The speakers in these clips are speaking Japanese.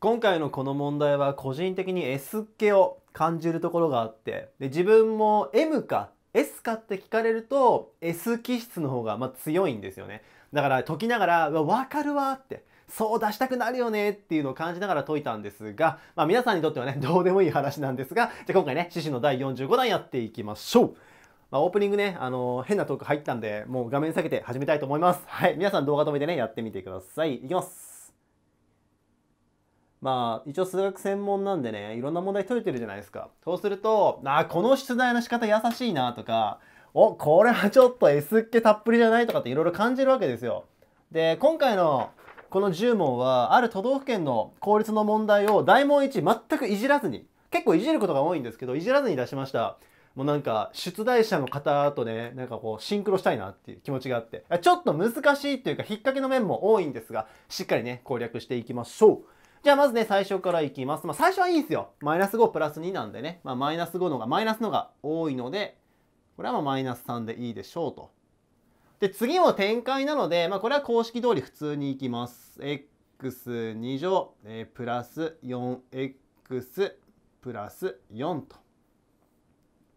今回のこの問題は個人的に S 系を感じるところがあってで自分も M か S かって聞かれると S 気質の方がま強いんですよねだから解きながら「わかるわ」って「そう出したくなるよね」っていうのを感じながら解いたんですが、まあ、皆さんにとってはね どうでもいい話なんですがじゃ今回ね獅子の第45弾やっていきましょうまあ、オープニングね、あのー、変なトーク入ったんで、もう画面下げて始めたいと思います。はい。皆さん動画止めてね、やってみてください。いきます。まあ一応数学専門なんでねいろんな問題解いてるじゃないですかそうするとあこの出題の仕方優しいなとかおこれはちょっと S っ気たっぷりじゃないとかっていろいろ感じるわけですよで今回のこの10問はある都道府県の公立の問題を大問1全くいじらずに結構いじることが多いんですけどいじらずに出しましたもうなんか出題者の方とねなんかこうシンクロしたいなっていう気持ちがあってちょっと難しいというか引っ掛けの面も多いんですがしっかりね攻略していきましょうじゃあまずね、最初からいきます。まあ、最初はいいんですよ。マイナス5プラス2なんでね。まあ、マイナス5の方が、マイナスのが多いので、これはまあマイナス3でいいでしょうと。で、次も展開なので、まあ、これは公式通り普通にいきます。x2 乗、えー、プラス 4x プラス4と。ちょ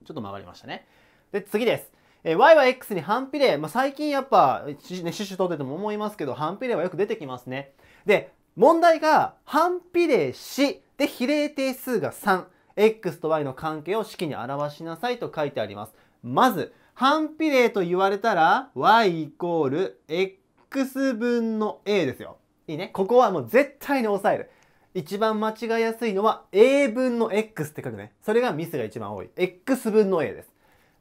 っと曲がりましたね。で、次です。えー、y は x に反比例。まあ、最近やっぱ、ね、シュシュ取ってても思いますけど、反比例はよく出てきますね。で、問題が反比例し、で、比例定数が3。x と y の関係を式に表しなさいと書いてあります。まず、反比例と言われたら、y イコール x 分の a ですよ。いいね。ここはもう絶対に抑える。一番間違いやすいのは a 分の x って書くね。それがミスが一番多い。x 分の a です。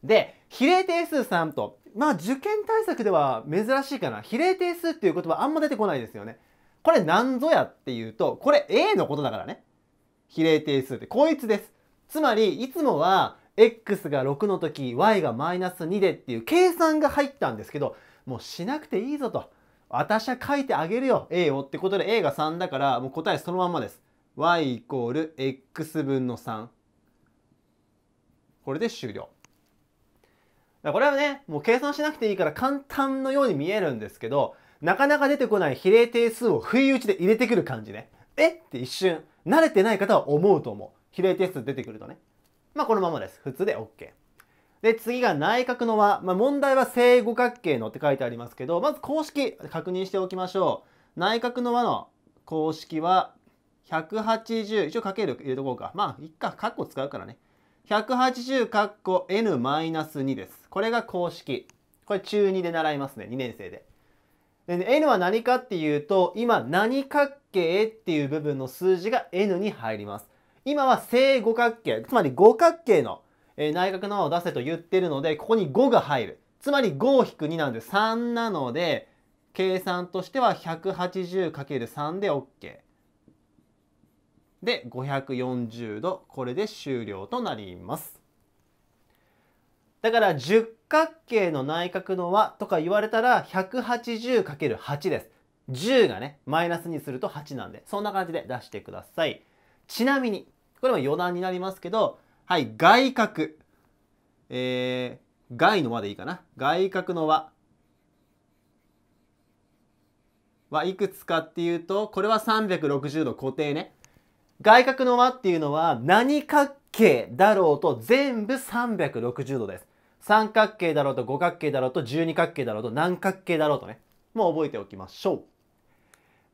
で、比例定数3と、まあ受験対策では珍しいかな。比例定数っていう言葉あんま出てこないですよね。これ何ぞやっていうと、これ A のことだからね。比例定数ってこいつです。つまり、いつもは x が6の時、y がマイナス2でっていう計算が入ったんですけど、もうしなくていいぞと。私は書いてあげるよ、A をってことで A が3だから、もう答えそのまんまです。y イコール x 分の3。これで終了。これはね、もう計算しなくていいから簡単のように見えるんですけど、なかなか出てこない比例定数を不意打ちで入れてくる感じね。えって一瞬、慣れてない方は思うと思う。比例定数出てくるとね。まあこのままです。普通で OK。で、次が内角の和。まあ、問題は正五角形のって書いてありますけど、まず公式確認しておきましょう。内角の和の公式は180、一応かける入れとこうか。まあ、一回括カッコ使うからね。180カッコ n-2 です。これが公式。これ中2で習いますね、2年生で。で N は何かっていうと今何角形っていう部分の数字が N に入ります。今は正五角形つまり五角形の内角の和を出せと言ってるのでここに5が入るつまり5-2なんで3なので計算としては 180×3 で OK で540度これで終了となります。だから十角形の内角の和とか言われたら 180×8 です。10がね、マイナスにすると8なんで、そんな感じで出してください。ちなみに、これも余談になりますけど、はい、外角。えー、外の和でいいかな。外角の和。はいくつかっていうと、これは360度固定ね。外角の和っていうのは何角形だろうと全部360度です。三角形だろうと五角形だろうと十二角形だろうと何角形だろうとね、もう覚えておきましょ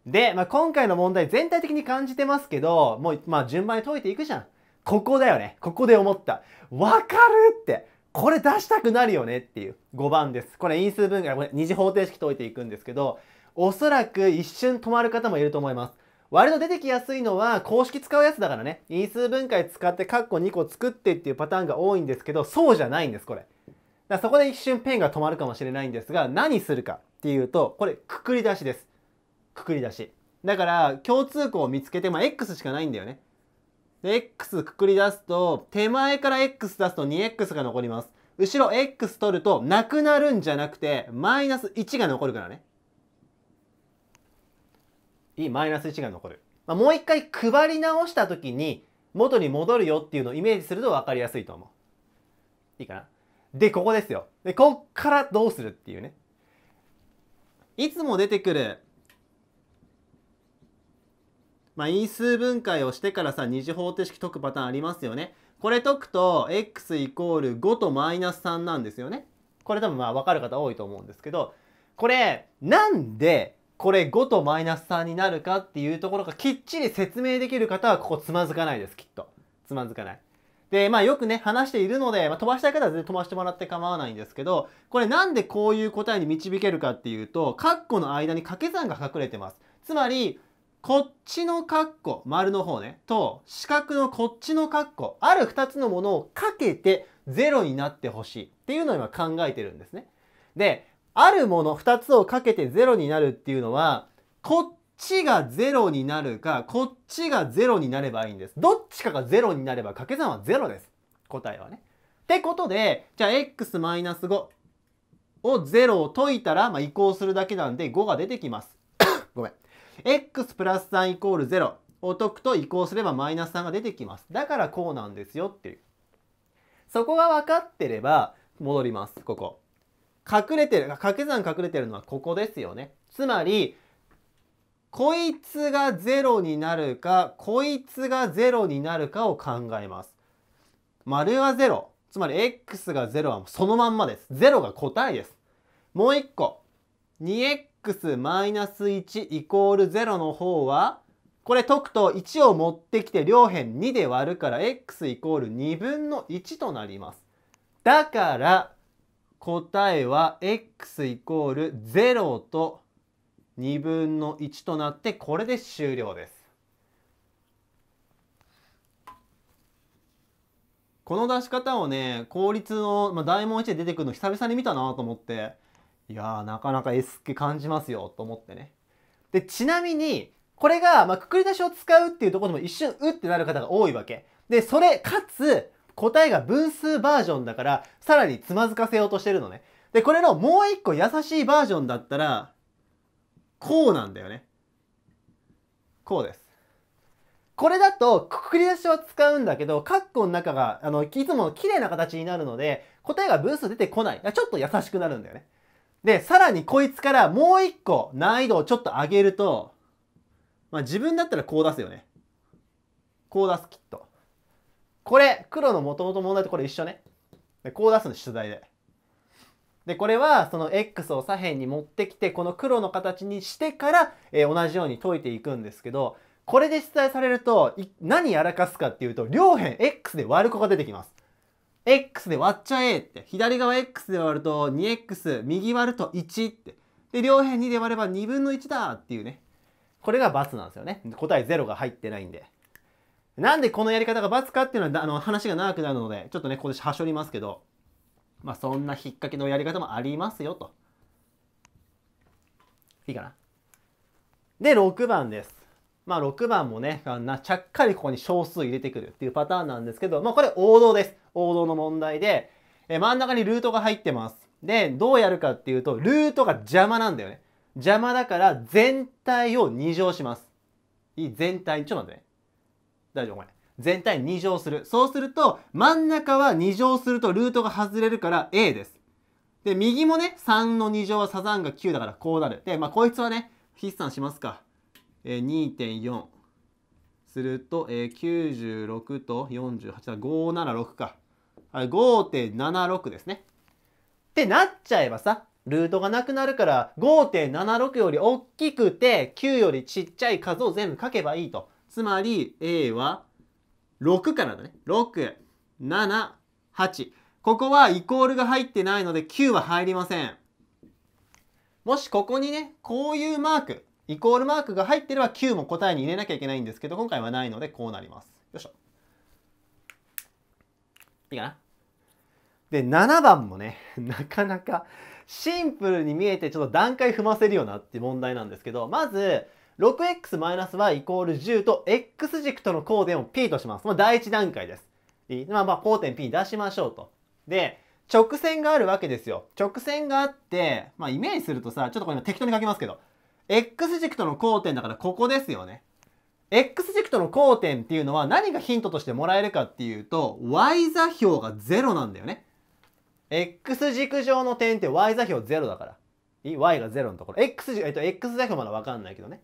う。で、まあ、今回の問題全体的に感じてますけど、もう、まあ、順番に解いていくじゃん。ここだよね。ここで思った。わかるって。これ出したくなるよねっていう5番です。これ因数分解、これ二次方程式解いていくんですけど、おそらく一瞬止まる方もいると思います。割と出てきやすいのは公式使うやつだからね。因数分解使ってカッコ2個作ってっていうパターンが多いんですけど、そうじゃないんです、これ。だそこで一瞬ペンが止まるかもしれないんですが何するかっていうとこれくくり出しですくくり出しだから共通項を見つけて、まあ、X しかないんだよねで X くくり出すと手前から X 出すと 2X が残ります後ろ X 取るとなくなるんじゃなくてマイナス1が残るからねいいマイナス1が残る、まあ、もう一回配り直した時に元に戻るよっていうのをイメージすると分かりやすいと思ういいかなで、ここですよ。で、こっからどうするっていうね。いつも出てくる、まあ、因数分解をしてからさ、二次方程式解くパターンありますよね。これ解くと、x イコール5とマイナス3なんですよね。これ多分まあ分かる方多いと思うんですけど、これ、なんでこれ5とマイナス3になるかっていうところがきっちり説明できる方はここつまずかないです、きっと。つまずかない。で、まあよくね、話しているので、まあ、飛ばしたい方は全然飛ばしてもらって構わないんですけど、これなんでこういう答えに導けるかっていうと、カッコの間に掛け算が隠れてます。つまり、こっちのカッコ、丸の方ね、と四角のこっちのカッコ、ある2つのものをかけて0になってほしいっていうのを今考えてるんですね。で、あるもの2つをかけて0になるっていうのは、こっちが0になるか、こっちが0になればいいんです。どっちかが0になれば掛け算は0です。答えはね。ってことで、じゃあ x-5 を0を解いたら、まあ、移行するだけなんで5が出てきます。ごめん。x プラス3イコール0を解くと移行すればマイナス3が出てきます。だからこうなんですよっていう。そこが分かってれば戻ります、ここ。隠れてる、掛け算隠れてるのはここですよね。つまり、こいつが0になるか、こいつが0になるかを考えます。丸は0。つまり x が0はそのまんまです。0が答えです。もう一個。2x-1 イコール0の方は、これ解くと1を持ってきて両辺2で割るから x イコール2分の1となります。だから答えは x イコール0と2分の1となってこれで終了です。この出し方をね効率の、まあ、大問1で出てくるの久々に見たなと思っていやなかなか S 気感じますよと思ってね。でちなみにこれが、まあ、くくり出しを使うっていうところでも一瞬うってなる方が多いわけ。でそれかつ答えが分数バージョンだからさらにつまずかせようとしてるのね。でこれのもう一個優しいバージョンだったらこうなんだよねこうですこれだとくくり出しは使うんだけど括弧の中があのいつもの綺麗な形になるので答えが分数出てこないちょっと優しくなるんだよねでさらにこいつからもう一個難易度をちょっと上げるとまあ自分だったらこう出すよねこう出すきっとこれ黒のもともと問題とこれ一緒ねこう出すの出題ででこれはその x を左辺に持ってきてこの黒の形にしてから、えー、同じように解いていくんですけどこれで出題されると何やらかすかっていうと両辺 x で割る子が出てきます。x で割っちゃえって左側 x で割ると 2x 右割ると1ってで両辺2で割れば2分の1だっていうねこれが×なんですよね答え0が入ってないんでなんでこのやり方が×かっていうのはあの話が長くなるのでちょっとねここではしょりますけどまあ、そんな引っ掛けのやり方もありますよと。いいかな。で、6番です。まあ、6番もね、あんなちゃっかりここに小数入れてくるっていうパターンなんですけど、まあ、これ王道です。王道の問題で、え真ん中にルートが入ってます。で、どうやるかっていうと、ルートが邪魔なんだよね。邪魔だから全体を2乗します。いい全体、ちょっと待ってね。大丈夫、これ。全体に2乗する。そうすると、真ん中は2乗するとルートが外れるから A です。で、右もね、3の2乗はサザンが9だからこうなる。で、まあ、こいつはね、筆算しますか。え2.4すると、え96と48だ、576か。5.76ですね。ってなっちゃえばさ、ルートがなくなるから5.76より大きくて9よりちっちゃい数を全部書けばいいと。つまり A は6からだね。6、7、8。ここはイコールが入ってないので9は入りません。もしここにね、こういうマーク、イコールマークが入ってれば9も答えに入れなきゃいけないんですけど、今回はないのでこうなります。よいしょ。いいかなで、7番もね、なかなかシンプルに見えてちょっと段階踏ませるようなって問題なんですけど、まず、6x-y イコール10と x 軸との交点を P とします。まあ、第一段階です。まあ、まあ交点 P 出しましょうと。で、直線があるわけですよ。直線があって、まあ、イメージするとさ、ちょっとこれ今適当に書きますけど、x 軸との交点だからここですよね。x 軸との交点っていうのは何がヒントとしてもらえるかっていうと、y 座標が0なんだよね。x 軸上の点って y 座標0だから。y が0のところ。えっと、x 座標まだわかんないけどね。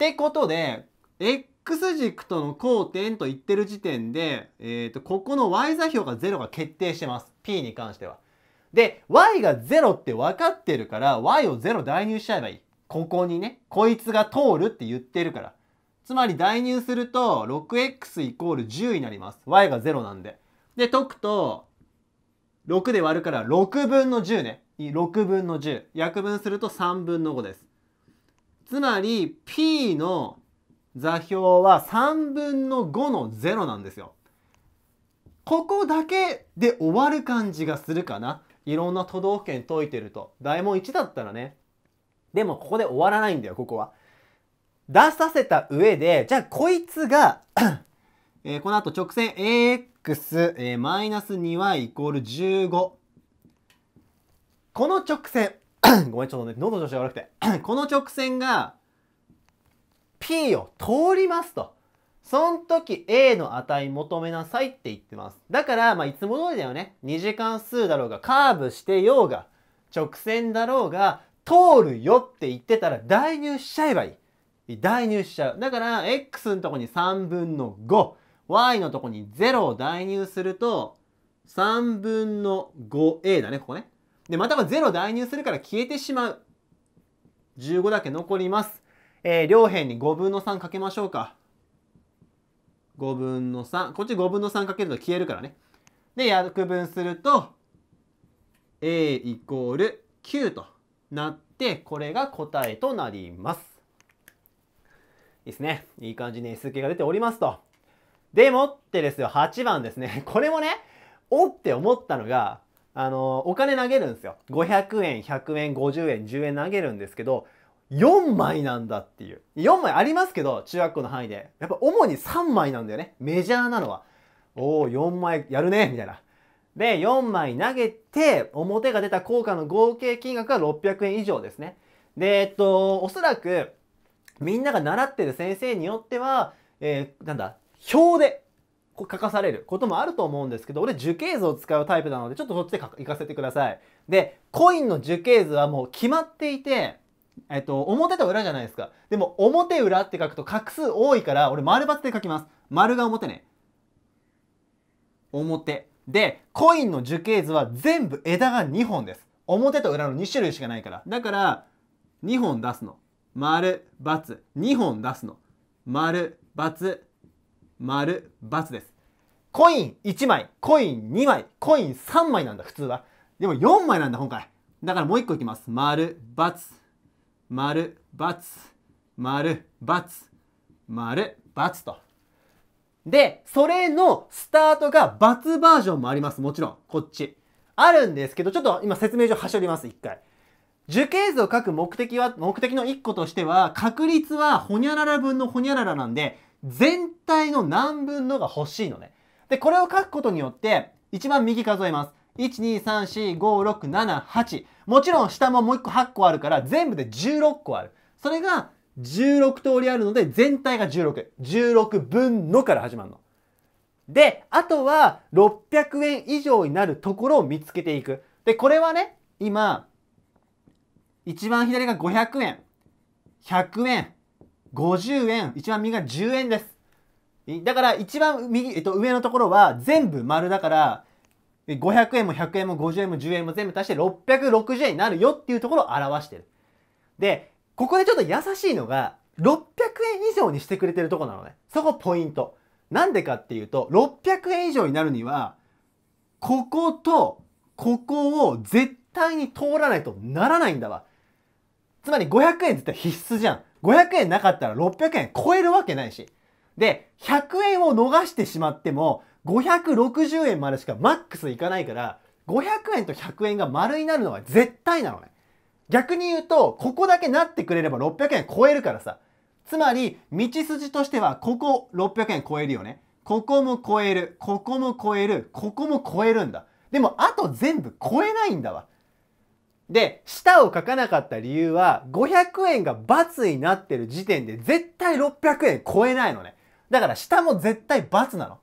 ってことで x 軸との交点と言ってる時点で、えーと、とここの y 座標が0が決定してます p に関しては。で y が0って分かってるから y を0代入しちゃえばいい。ここにねこいつが通るって言ってるから。つまり代入すると 6x イコール10になります。y が0なんで。で解くと6で割るから6分の10ね。6分の10。約分すると3分の5です。つまり P の座標は3分の5の0なんですよ。ここだけで終わる感じがするかな。いろんな都道府県解いてると。大問1だったらね。でもここで終わらないんだよ、ここは。出させた上で、じゃあこいつが えー、この後直線 ax マイナス 2y イコール15。この直線 ごめん、ちょっとね、喉調子が悪くて。この直線が P を通りますと。その時 A の値求めなさいって言ってます。だから、まあ、いつも通りだよね。二次関数だろうが、カーブしてようが、直線だろうが、通るよって言ってたら代入しちゃえばいい。代入しちゃう。だから、x のとこに3分の5、y のとこに0を代入すると、3分の 5a だね、ここね。で、または0代入するから消えてしまう。15だけ残ります。えー、両辺に5分の3かけましょうか。5分の3。こっち5分の3かけると消えるからね。で、約分すると、a イコール9となって、これが答えとなります。いいですね。いい感じに S 系が出ておりますと。でもってですよ、8番ですね。これもね、おって思ったのが、あの、お金投げるんですよ。500円、100円、50円、10円投げるんですけど、4枚なんだっていう。4枚ありますけど、中学校の範囲で。やっぱ主に3枚なんだよね。メジャーなのは。おお、4枚やるね、みたいな。で、4枚投げて、表が出た効果の合計金額が600円以上ですね。で、えっと、おそらく、みんなが習ってる先生によっては、えー、なんだ、表で、書かされることもあると思うんですけど、俺樹形図を使うタイプなので、ちょっとそっちで行かせてください。で、コインの樹形図はもう決まっていて、えっと、表と裏じゃないですか。でも、表裏って書くと画数多いから、俺丸×で書きます。丸が表ね。表。で、コインの樹形図は全部枝が2本です。表と裏の2種類しかないから。だから、2本出すの。丸、×。2本出すの。丸、×。丸、×です。コイン1枚、コイン2枚、コイン3枚なんだ、普通は。でも4枚なんだ、今回。だからもう1個いきます。丸、×、丸、×、丸、×、丸、×と。で、それのスタートが×バージョンもあります。もちろん、こっち。あるんですけど、ちょっと今説明書はしょります、1回。樹形図を書く目的は、目的の1個としては、確率はほにゃらら分のほにゃららなんで、全体の何分のが欲しいのね。で、これを書くことによって、一番右数えます。1,2,3,4,5,6,7,8もちろん下ももう1個8個あるから全部で16個ある。それが16通りあるので全体が16。16分のから始まるの。で、あとは600円以上になるところを見つけていく。で、これはね、今、一番左が500円、100円、50円、一番右が10円です。だから一番右、えっと、上のところは全部丸だから、500円も100円も50円も10円も全部足して660円になるよっていうところを表してる。で、ここでちょっと優しいのが、600円以上にしてくれてるとこなのね。そこポイント。なんでかっていうと、600円以上になるには、こことここを絶対に通らないとならないんだわ。つまり500円って言ったら必須じゃん。500円なかったら600円超えるわけないし。で、100円を逃してしまっても、560円までしかマックスいかないから、500円と100円が丸になるのは絶対なのね。逆に言うと、ここだけなってくれれば600円超えるからさ。つまり、道筋としては、ここ600円超えるよね。ここも超える、ここも超える、ここも超えるんだ。でも、あと全部超えないんだわ。で、舌を書かなかった理由は、500円が罰になってる時点で絶対600円超えないのね。だから下も絶対罰なの。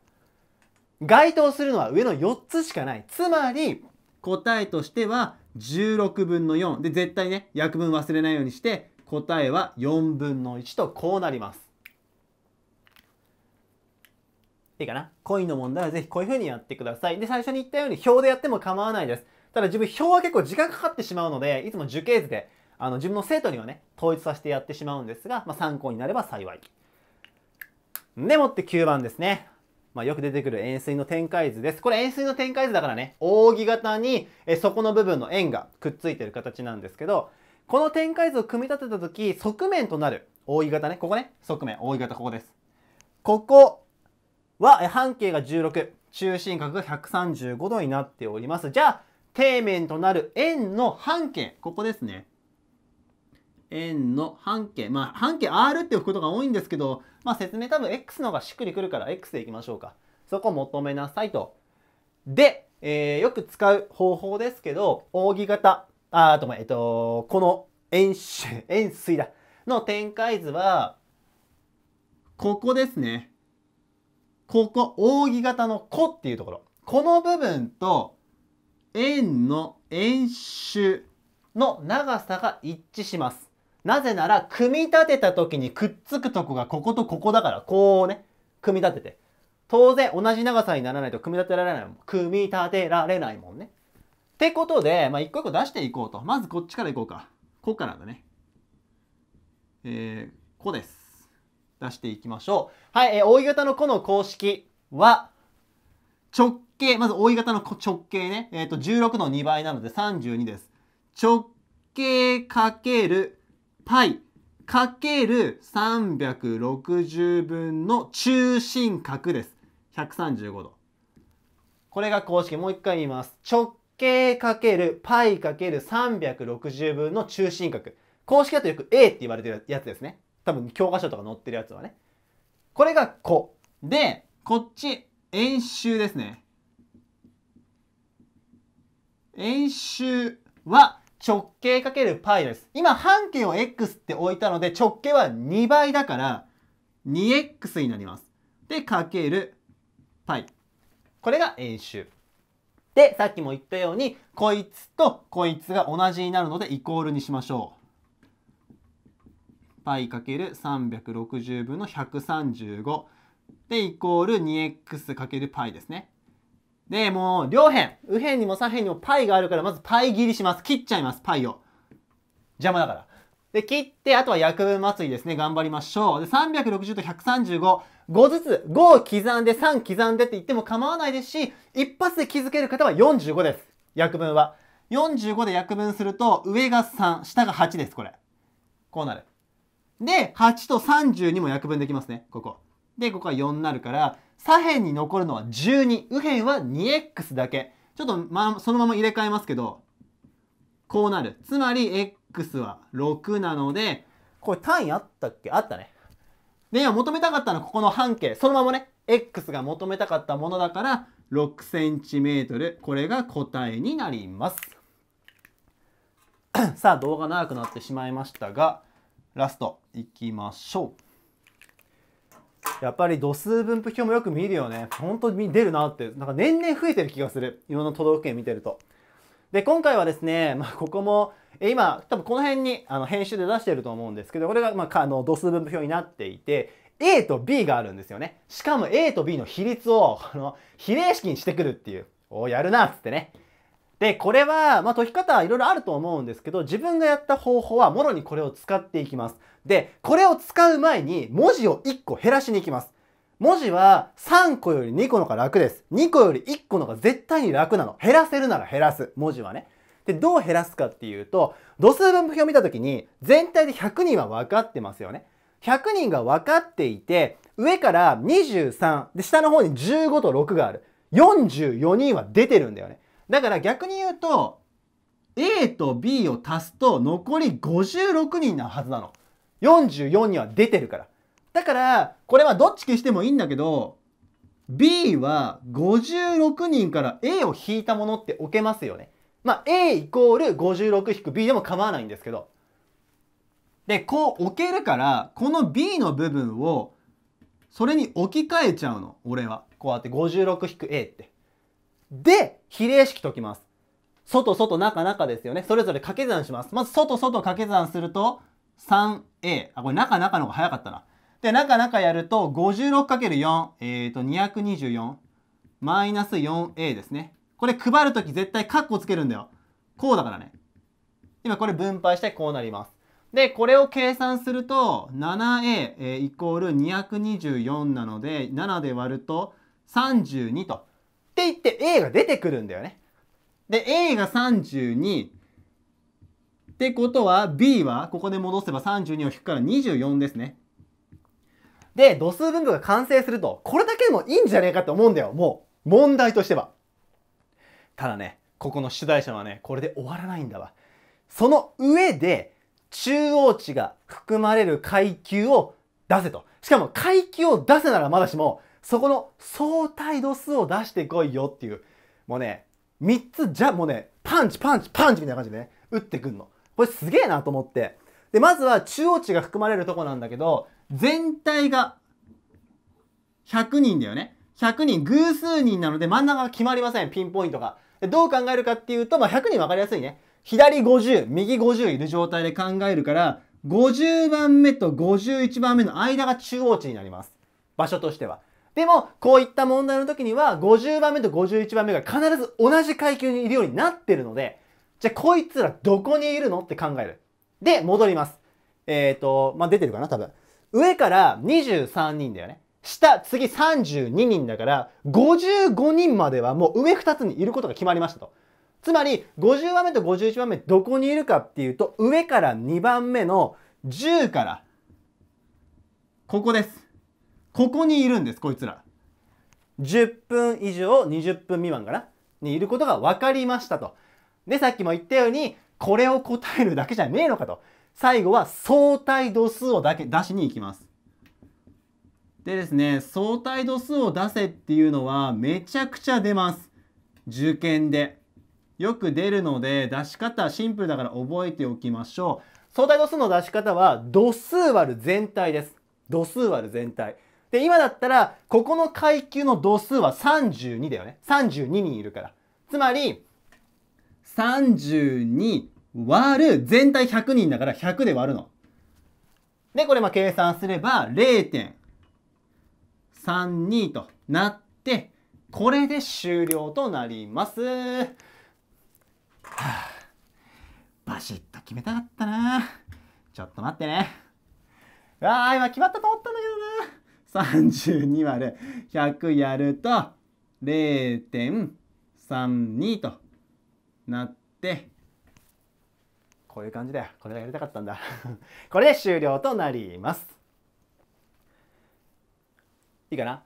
該当するのは上の4つしかない。つまり、答えとしては16分の4。で、絶対ね、約分忘れないようにして、答えは4分の1とこうなります。いいかなコインの問題はぜひこういうふうにやってください。で、最初に言ったように表でやっても構わないです。ただ自分表は結構時間かかってしまうので、いつも樹形図で、あの自分の生徒にはね、統一させてやってしまうんですが、まあ、参考になれば幸い。でもって9番ですね。まあ、よく出てくる円錐の展開図です。これ円錐の展開図だからね、扇形にえ底の部分の円がくっついてる形なんですけど、この展開図を組み立てた時、側面となる扇形ね、ここね、側面、扇形ここです。ここは半径が16、中心角が135度になっております。じゃあ、底面となる円の半径、ここですね。円の半径。まあ、半径 R っていくことが多いんですけど、まあ、説明多分 X の方がしっくりくるから X でいきましょうか。そこ求めなさいと。で、えー、よく使う方法ですけど、扇形、あ、あと、えっと、この円周、円錐だ。の展開図は、ここですね。ここ、扇形の弧っていうところ。この部分と、円の円周の長さが一致します。なぜなら、組み立てた時にくっつくとこがこことここだから、こうね、組み立てて。当然、同じ長さにならないと組み立てられないもん。組み立てられないもんね。ってことで、まあ、一個一個出していこうと。まずこっちからいこうか。ここからだね。えー、こです。出していきましょう。はい、えー、扇形の弧の公式は、直径、まず大型の直径ね、えっ、ー、と、16の2倍なので32です。直径かけるパイかける360分の中心角です。135度。これが公式。もう一回言います。直径かけるパイかける360分の中心角。公式だとよく A って言われてるやつですね。多分教科書とか載ってるやつはね。これがこ。で、こっち、円周ですね。円周は直径 ×π です。今半径を x って置いたので直径は2倍だから 2x になります。で、かける π。これが円周。で、さっきも言ったようにこいつとこいつが同じになるのでイコールにしましょう。π×360 分の135。で、イコール2 x π ですね。で、もう、両辺、右辺にも左辺にもパイがあるから、まずパイ切りします。切っちゃいます、パイを。邪魔だから。で、切って、あとは薬分祭りですね。頑張りましょう。で、360と135。5ずつ、5を刻んで、3刻んでって言っても構わないですし、一発で気づける方は45です。約分は。45で約分すると、上が3、下が8です、これ。こうなる。で、8と32も約分できますね、ここ。で、ここは4になるから、左辺に残るのは12。右辺は 2x だけ。ちょっと、まあ、そのまま入れ替えますけど、こうなる。つまり、x は6なので、これ単位あったっけあったね。で、今求めたかったのはここの半径。そのままね、x が求めたかったものだから、6cm。これが答えになります。さあ、動画長くなってしまいましたが、ラストいきましょう。やっぱり度数分布表もよく見るよね。本当に出るなって、なんか年々増えてる気がする。いろんな都道府県見てると。で、今回はですね、まあ、ここも、今、多分この辺にあの編集で出してると思うんですけど、これが、まあ、あの度数分布表になっていて、A と B があるんですよね。しかも A と B の比率を、あの、比例式にしてくるっていう、おやるなっつってね。で、これは、まあ、解き方はいろいろあると思うんですけど、自分がやった方法は、もろにこれを使っていきます。で、これを使う前に、文字を1個減らしに行きます。文字は3個より2個の方が楽です。2個より1個の方が絶対に楽なの。減らせるなら減らす。文字はね。で、どう減らすかっていうと、度数分布表を見たときに、全体で100人は分かってますよね。100人が分かっていて、上から23、で、下の方に15と6がある。44人は出てるんだよね。だから逆に言うと A と B を足すと残り56人なはずなの。44には出てるから。だからこれはどっち消してもいいんだけど B は56人から A を引いたものって置けますよね。まあ A イコール56 B でも構わないんですけど。で、こう置けるから、この B の部分をそれに置き換えちゃうの。俺は。こうやって56 A って。で、比例式解きます。外、外、中、中ですよね。それぞれ掛け算します。まず、外、外掛け算すると、3a。あ、これ中、中の方が早かったな。で、中、中やると、56×4。えっ、ー、と、224。マイナス 4a ですね。これ配るとき絶対カッコつけるんだよ。こうだからね。今これ分配してこうなります。で、これを計算すると 7a、えー、イコール224なので7で割ると32と。って A が出てくるんだよね。で、A が32。ってことは B はここで戻せば32を引くから24ですね。で、度数分布が完成すると、これだけでもいいんじゃねえかって思うんだよ。もう、問題としては。ただね、ここの出題者はね、これで終わらないんだわ。その上で、中央値が含まれる階級を出せと。しかも階級を出せならまだしも、そこの相対度数を出してこいよっていう、もうね、3つじゃ、もうね、パンチパンチパンチみたいな感じでね、打ってくんの。これすげえなと思って。で、まずは中央値が含まれるとこなんだけど、全体が100人だよね。100人、偶数人なので真ん中が決まりません、ピンポイントが。どう考えるかっていうと、まあ、100人分かりやすいね。左50、右50いる状態で考えるから、50番目と51番目の間が中央値になります。場所としては。でも、こういった問題の時には、50番目と51番目が必ず同じ階級にいるようになってるので、じゃあこいつらどこにいるのって考える。で、戻ります。えっ、ー、と、まあ、出てるかな多分。上から23人だよね。下、次32人だから、55人まではもう上2つにいることが決まりましたと。つまり、50番目と51番目どこにいるかっていうと、上から2番目の10から、ここです。ここにいるんですこいつら10分以上20分未満かなにいることが分かりましたとでさっきも言ったようにこれを答えるだけじゃねえのかと最後は相対度数をだけ出しに行きますでですね相対度数を出せっていうのはめちゃくちゃ出ます受験でよく出るので出し方シンプルだから覚えておきましょう相対度数の出し方は度数割る全体です度数割る全体で、今だったら、ここの階級の度数は32だよね。32人いるから。つまり、32割る全体100人だから100で割るの。で、これまあ計算すれば0.32となって、これで終了となります。はあ、バシッと決めたかったな。ちょっと待ってね。わあ、今決まったと思ったな。32割る100やると0.32となってこういう感じだよこれがやりたかったんだ これで終了となりますいいかな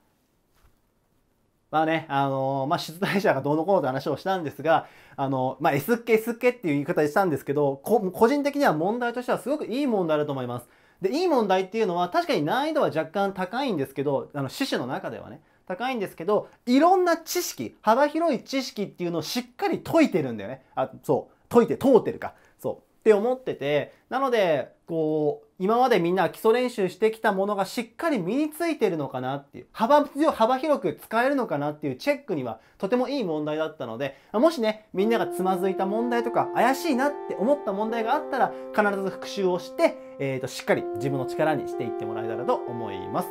まあね、あのー、まあ、出題者がどうのこうのって話をしたんですが、あのー、まあ、S っけ S っけっていう言い方でしたんですけど、こ個人的には問題としてはすごくいい問題だと思います。でいい問題っていうのは確かに難易度は若干高いんですけどあの死守の中ではね高いんですけどいろんな知識幅広い知識っていうのをしっかり解いてるんだよねあそう解いて通ってるかそうって思っててなのでこう今までみんな基礎練習してきたものがしっかり身についてるのかなっていう幅幅広く使えるのかなっていうチェックにはとてもいい問題だったのでもしねみんながつまずいた問題とか怪しいなって思った問題があったら必ず復習をしてえーと、しっかり自分の力にしていってもらえたらと思います。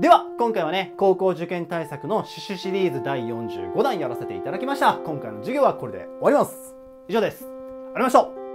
では、今回はね、高校受験対策のシュシシリーズ第45弾やらせていただきました。今回の授業はこれで終わります。以上です。ありがとうございました。